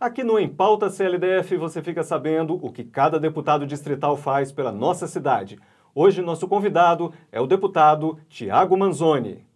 Aqui no Em Pauta CLDF você fica sabendo o que cada deputado distrital faz pela nossa cidade. Hoje nosso convidado é o deputado Tiago Manzoni.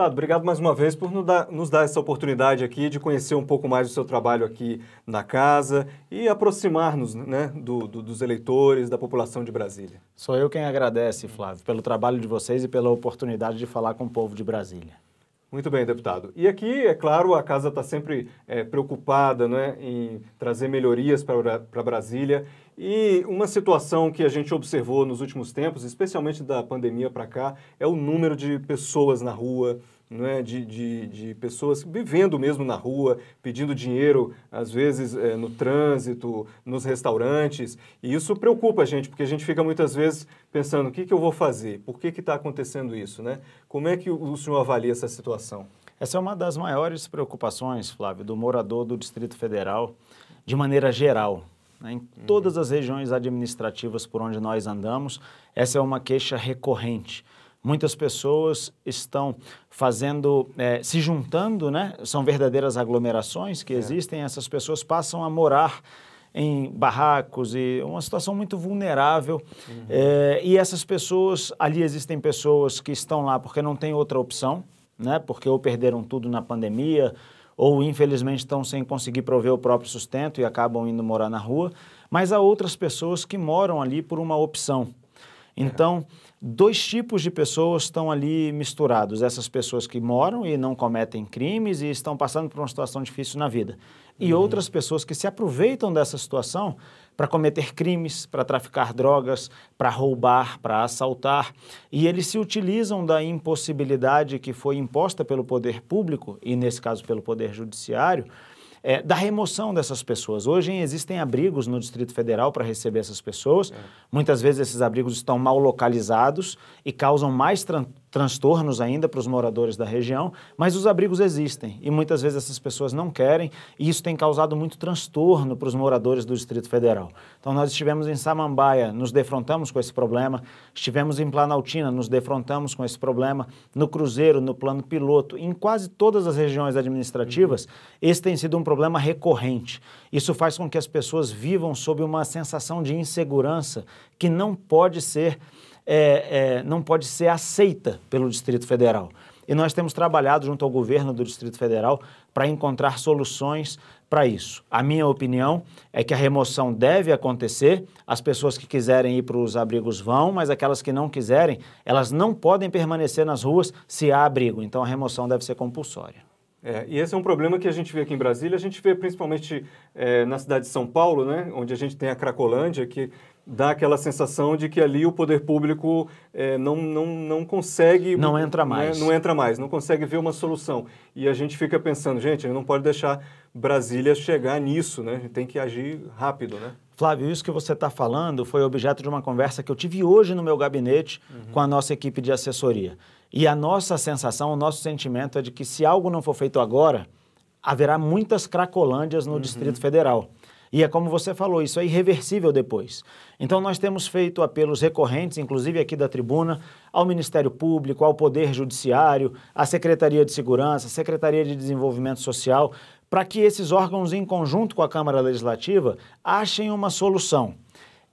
Deputado, obrigado mais uma vez por nos dar, essa oportunidade aqui de conhecer um pouco mais do seu trabalho aqui na casa e aproximar-nos né, do, do, dos eleitores, da população de Brasília. Sou eu quem agradece, Flávio, pelo trabalho de vocês e pela oportunidade de falar com o povo de Brasília. Muito bem, deputado. E aqui, é claro, a casa está sempre é, preocupada né, em trazer melhorias para Brasília. E uma situação que a gente observou nos últimos tempos, especialmente da pandemia para cá, é o número de pessoas na rua, é? de, de, de, pessoas vivendo mesmo na rua, pedindo dinheiro, às vezes é, no trânsito, nos restaurantes. E isso preocupa a gente, porque a gente fica muitas vezes pensando: o que, que eu vou fazer? Por que está acontecendo isso? Né? Como é que o senhor avalia essa situação? Essa é uma das maiores preocupações, Flávio, do morador do Distrito Federal, de maneira geral. Né? Em uhum. todas as regiões administrativas por onde nós andamos, essa é uma queixa recorrente Muitas pessoas estão fazendo, é, se juntando, né? São verdadeiras aglomerações que é. existem. Essas pessoas passam a morar em barracos e uma situação muito vulnerável. Uhum. É, e essas pessoas, ali existem pessoas que estão lá porque não tem outra opção, né? Porque ou perderam tudo na pandemia, ou infelizmente estão sem conseguir prover o próprio sustento e acabam indo morar na rua. Mas há outras pessoas que moram ali por uma opção. Então, dois tipos de pessoas estão ali misturados. Essas pessoas que moram e não cometem crimes e estão passando por uma situação difícil na vida. E uhum. outras pessoas que se aproveitam dessa situação para cometer crimes, para traficar drogas, para roubar, para assaltar. E eles se utilizam da impossibilidade que foi imposta pelo poder público, e nesse caso pelo poder judiciário, é, da remoção dessas pessoas. Hoje existem abrigos no Distrito Federal para receber essas pessoas. É. Muitas vezes esses abrigos estão mal localizados e causam mais transtornos ainda para os moradores da região, mas os abrigos existem e muitas vezes essas pessoas não querem e isso tem causado muito transtorno para os moradores do Distrito Federal. Então nós estivemos em Samambaia, nos defrontamos com esse problema, estivemos em Planaltina, nos defrontamos com esse problema, no Cruzeiro, no Plano Piloto, em quase todas as regiões administrativas, uhum. esse tem sido um problema recorrente. Isso faz com que as pessoas vivam sob uma sensação de insegurança que não pode ser é, é, não pode ser aceita pelo Distrito Federal. E nós temos trabalhado junto ao governo do Distrito Federal para encontrar soluções para isso. A minha opinião é que a remoção deve acontecer, as pessoas que quiserem ir para os abrigos vão, mas aquelas que não quiserem, elas não podem permanecer nas ruas se há abrigo. Então a remoção deve ser compulsória. É, e esse é um problema que a gente vê aqui em Brasília, a gente vê principalmente é, na cidade de São Paulo, né, onde a gente tem a Cracolândia, que dá aquela sensação de que ali o poder público é, não, não, não consegue... Não entra né, mais. Né, não entra mais, não consegue ver uma solução. E a gente fica pensando, gente, não pode deixar Brasília chegar nisso, né? A gente tem que agir rápido, né? Flávio, isso que você está falando foi objeto de uma conversa que eu tive hoje no meu gabinete uhum. com a nossa equipe de assessoria. E a nossa sensação, o nosso sentimento é de que se algo não for feito agora, haverá muitas cracolândias no uhum. Distrito Federal. E é como você falou, isso é irreversível depois. Então, nós temos feito apelos recorrentes, inclusive aqui da tribuna, ao Ministério Público, ao Poder Judiciário, à Secretaria de Segurança, à Secretaria de Desenvolvimento Social, para que esses órgãos, em conjunto com a Câmara Legislativa, achem uma solução.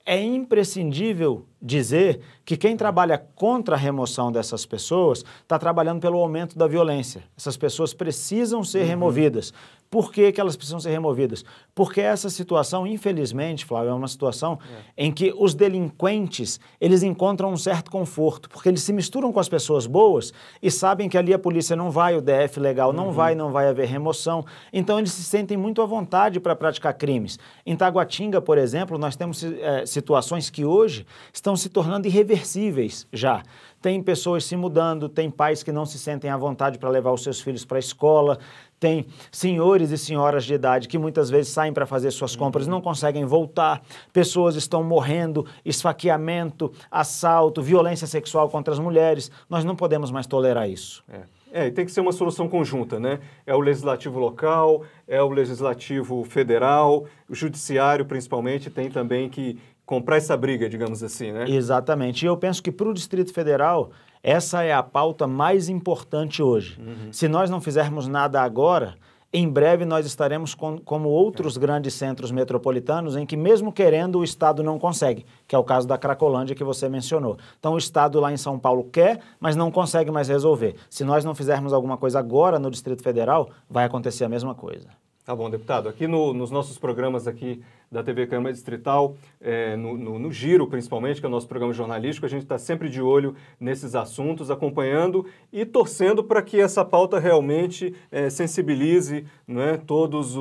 É imprescindível dizer que quem trabalha contra a remoção dessas pessoas está trabalhando pelo aumento da violência. Essas pessoas precisam ser uhum. removidas. Por que, que, elas precisam ser removidas? Porque essa situação, infelizmente, Flávio, é uma situação é. em que os delinquentes, eles encontram um certo conforto, porque eles se misturam com as pessoas boas e sabem que ali a polícia não vai, o DF legal não uhum. vai, não vai haver remoção. Então, eles se sentem muito à vontade para praticar crimes. Em Taguatinga, por exemplo, nós temos é, situações que hoje estão estão se tornando irreversíveis já. Tem pessoas se mudando, tem pais que não se sentem à vontade para levar os seus filhos para a escola, tem senhores e senhoras de idade que muitas vezes saem para fazer suas uhum. compras não conseguem voltar, pessoas estão morrendo, esfaqueamento, assalto, violência sexual contra as mulheres. Nós não podemos mais tolerar isso. É. É, tem que ser uma solução conjunta, né? É o legislativo local, é o legislativo federal, o judiciário principalmente tem também que comprar essa briga, digamos assim, né? Exatamente. E eu penso que para o Distrito Federal essa é a pauta mais importante hoje. Uhum. Se nós não fizermos nada agora, em breve nós estaremos com, como outros grandes centros metropolitanos em que mesmo querendo o Estado não consegue, que é o caso da Cracolândia que você mencionou. Então o Estado lá em São Paulo quer, mas não consegue mais resolver. Se nós não fizermos alguma coisa agora no Distrito Federal, vai acontecer a mesma coisa. Tá bom, deputado. Aqui no, nos nossos programas aqui da TV Câmara Distrital, é, no, no, no, Giro principalmente, que é o nosso programa jornalístico, a gente está sempre de olho nesses assuntos, acompanhando e torcendo para que essa pauta realmente é, sensibilize né, todas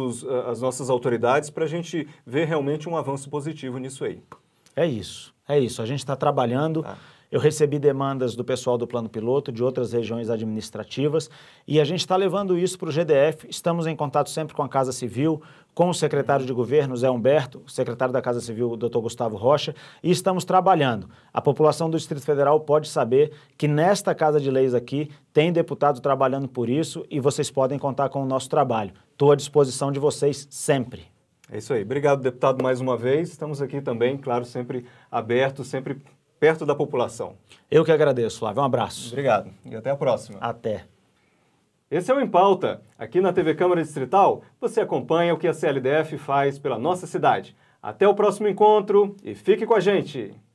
as nossas autoridades para a gente ver realmente um avanço positivo nisso aí. É isso, é isso. A gente está trabalhando. Tá. Eu recebi demandas do pessoal do plano piloto, de outras regiões administrativas, e a gente está levando isso para o GDF. Estamos em contato sempre com a Casa Civil, com o secretário de governo, Zé Humberto, secretário da Casa Civil, doutor Gustavo Rocha, e estamos trabalhando. A população do Distrito Federal pode saber que nesta Casa de Leis aqui tem deputado trabalhando por isso e vocês podem contar com o nosso trabalho. Estou à disposição de vocês sempre. É isso aí. Obrigado, deputado, mais uma vez. Estamos aqui também, claro, sempre abertos, sempre perto da população. Eu que agradeço, Flávio. Um abraço. Obrigado e até a próxima. Até. Esse é o Em Pauta. Aqui na TV Câmara Distrital, você acompanha o que a CLDF faz pela nossa cidade. Até o próximo encontro e fique com a gente!